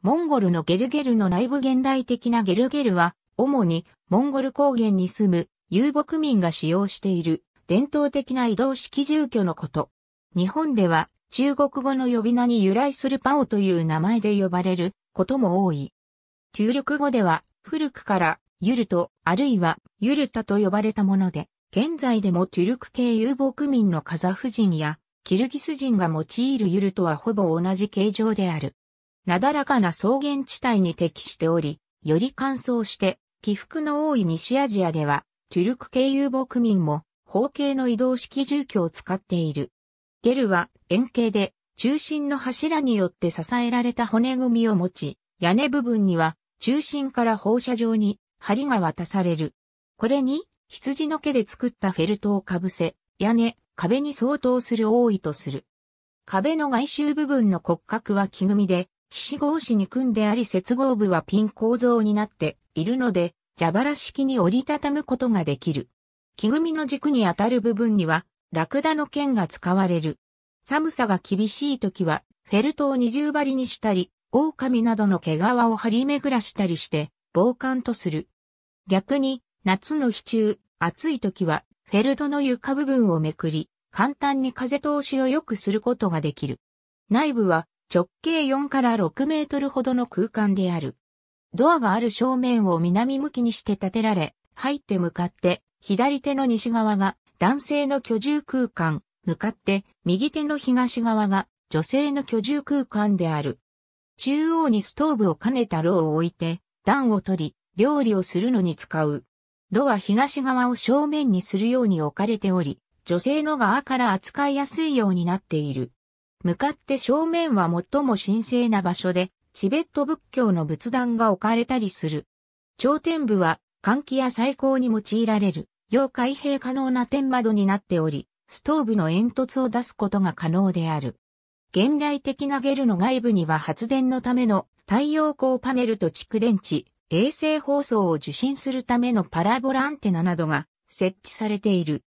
モンゴルのゲルゲルの内部現代的なゲルゲルは、主にモンゴル高原に住む遊牧民が使用している伝統的な移動式住居のこと。日本では中国語の呼び名に由来するパオという名前で呼ばれることも多い。中力語では古くからユルト、あるいはユルタと呼ばれたもので、現在でもトゥルク系遊牧民のカザフ人やキルギス人が用いるユルとはほぼ同じ形状である。なだらかな草原地帯に適しており、より乾燥して、起伏の多い西アジアでは、トゥルク系遊牧民も、方形の移動式住居を使っている。ゲルは円形で、中心の柱によって支えられた骨組みを持ち、屋根部分には、中心から放射状に、針が渡される。これに、羊の毛で作ったフェルトをかぶせ、屋根、壁に相当する多いとする。壁の外周部分の骨格は木組みで、皮脂合子に組んであり接合部はピン構造になっているので、蛇腹式に折りたたむことができる。木組みの軸に当たる部分には、ラクダの剣が使われる。寒さが厳しい時は、フェルトを二重張りにしたり、狼などの毛皮を張り巡らしたりして、防寒とする。逆に、夏の日中、暑い時は、フェルトの床部分をめくり、簡単に風通しを良くすることができる。内部は、直径4から6メートルほどの空間である。ドアがある正面を南向きにして建てられ、入って向かって、左手の西側が男性の居住空間、向かって右手の東側が女性の居住空間である。中央にストーブを兼ねた炉を置いて、暖を取り、料理をするのに使う。炉は東側を正面にするように置かれており、女性の側から扱いやすいようになっている。向かって正面は最も神聖な場所で、チベット仏教の仏壇が置かれたりする。頂点部は、換気や最高に用いられる、要開閉可能な天窓になっており、ストーブの煙突を出すことが可能である。現代的なゲルの外部には発電のための太陽光パネルと蓄電池、衛星放送を受信するためのパラボラアンテナなどが設置されている。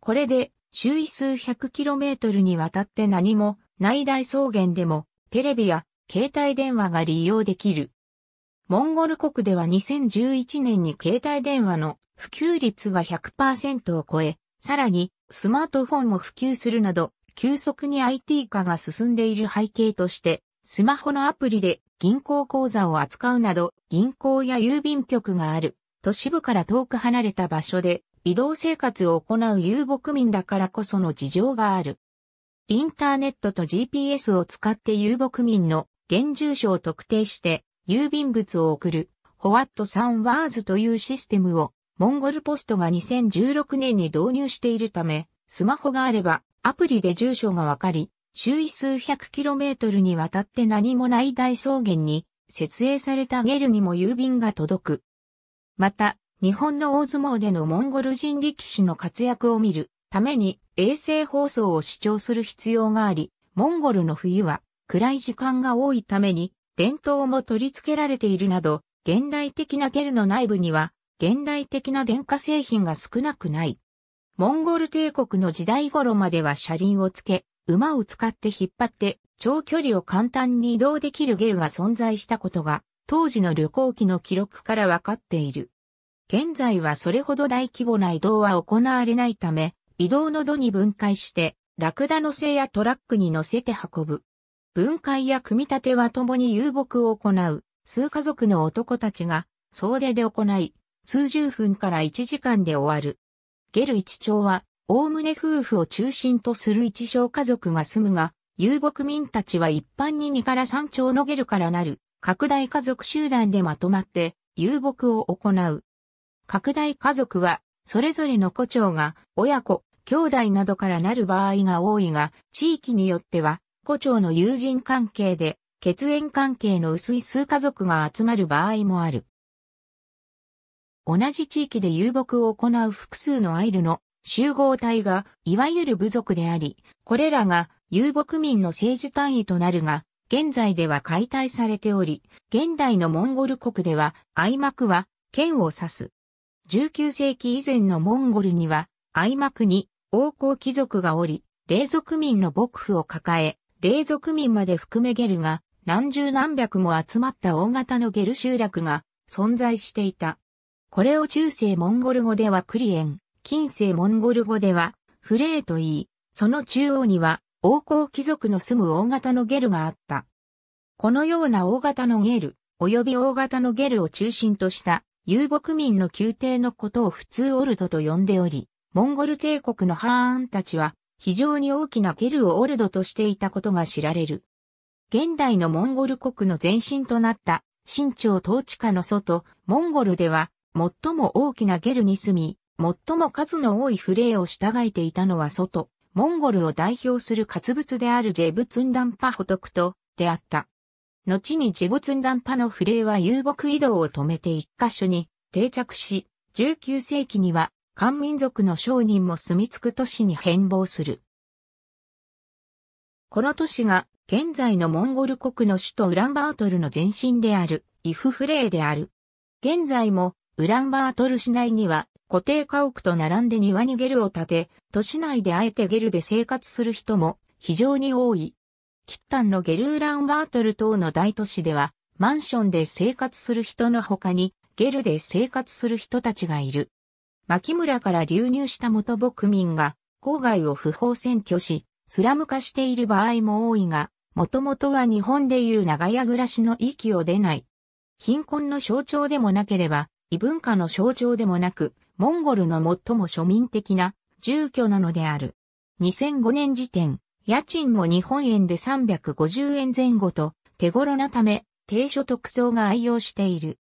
これで周囲数百キロメートルにわたって何も内大草原でもテレビや携帯電話が利用できる。モンゴル国では2011年に携帯電話の普及率が100%を超え、さらにスマートフォンも普及するなど、急速に IT 化が進んでいる背景として、スマホのアプリで銀行口座を扱うなど、銀行や郵便局がある、都市部から遠く離れた場所で移動生活を行う遊牧民だからこその事情がある。インターネットと GPS を使って遊牧民の現住所を特定して郵便物を送るホワットサンワーズというシステムをモンゴルポストが2016年に導入しているため、スマホがあればアプリで住所がわかり、周囲数百キロメートルにわたって何もない大草原に設営されたゲルにも郵便が届く。また、日本の大相撲でのモンゴル人力士の活躍を見るために衛星放送を視聴する必要があり、モンゴルの冬は暗い時間が多いために電灯も取り付けられているなど、現代的なゲルの内部には現代的な電化製品が少なくない。モンゴル帝国の時代頃までは車輪をつけ、馬を使って引っ張って長距離を簡単に移動できるゲルが存在したことが当時の旅行機の記録からわかっている。現在はそれほど大規模な移動は行われないため、移動の度に分解して、ラクダの背やトラックに乗せて運ぶ。分解や組み立ては共に遊牧を行う、数家族の男たちが、総出で行い、数十分から1時間で終わる。ゲル一町は、おおむね夫婦を中心とする一小家族が住むが、遊牧民たちは一般に2から3町のゲルからなる、拡大家族集団でまとまって、遊牧を行う。拡大家族は、それぞれの胡蝶が、親子、兄弟などからなる場合が多いが、地域によっては、胡蝶の友人関係で、血縁関係の薄い数家族が集まる場合もある。同じ地域で遊牧を行う複数のアイルの集合体が、いわゆる部族であり、これらが遊牧民の政治単位となるが、現在では解体されており、現代のモンゴル国では、愛幕は、剣を指す。19世紀以前のモンゴルには、愛幕に、王侯貴族がおり、霊族民の牧府を抱え、霊族民まで含めゲルが何十何百も集まった大型のゲル集落が存在していた。これを中世モンゴル語ではクリエン、近世モンゴル語ではフレーと言い、その中央には王侯貴族の住む大型のゲルがあった。このような大型のゲル、及び大型のゲルを中心とした遊牧民の宮廷のことを普通オルドと呼んでおり、モンゴル帝国のハーンたちは非常に大きなゲルをオルドとしていたことが知られる。現代のモンゴル国の前身となった新朝統治下の外、モンゴルでは最も大きなゲルに住み、最も数の多いフレーを従えていたのは外、モンゴルを代表する活物であるジェブツンダンパホトクトであった。後にジェブツンダンパのフレーは遊牧移動を止めて一箇所に定着し、19世紀には漢民族の商人も住み着く都市に変貌する。この都市が現在のモンゴル国の首都ウランバートルの前身であるイフフレーである。現在もウランバートル市内には固定家屋と並んで庭にゲルを建て、都市内であえてゲルで生活する人も非常に多い。キッタンのゲルウランバートル等の大都市ではマンションで生活する人の他にゲルで生活する人たちがいる。牧村から流入した元牧民が、郊外を不法占拠し、スラム化している場合も多いが、もともとは日本でいう長屋暮らしの域を出ない。貧困の象徴でもなければ、異文化の象徴でもなく、モンゴルの最も庶民的な住居なのである。2005年時点、家賃も日本円で350円前後と手頃なため、低所得層が愛用している。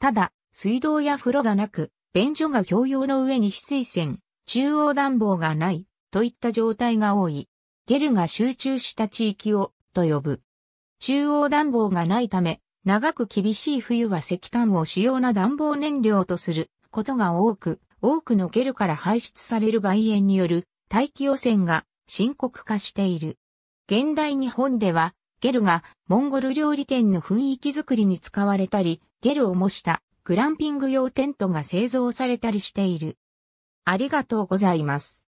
ただ、水道や風呂がなく、便所が共用の上に翡翠線、中央暖房がない、といった状態が多い。ゲルが集中した地域を、と呼ぶ。中央暖房がないため、長く厳しい冬は石炭を主要な暖房燃料とすることが多く、多くのゲルから排出される梅煙による大気汚染が深刻化している。現代日本では、ゲルがモンゴル料理店の雰囲気づくりに使われたり、ゲルを模したグランピング用テントが製造されたりしている。ありがとうございます。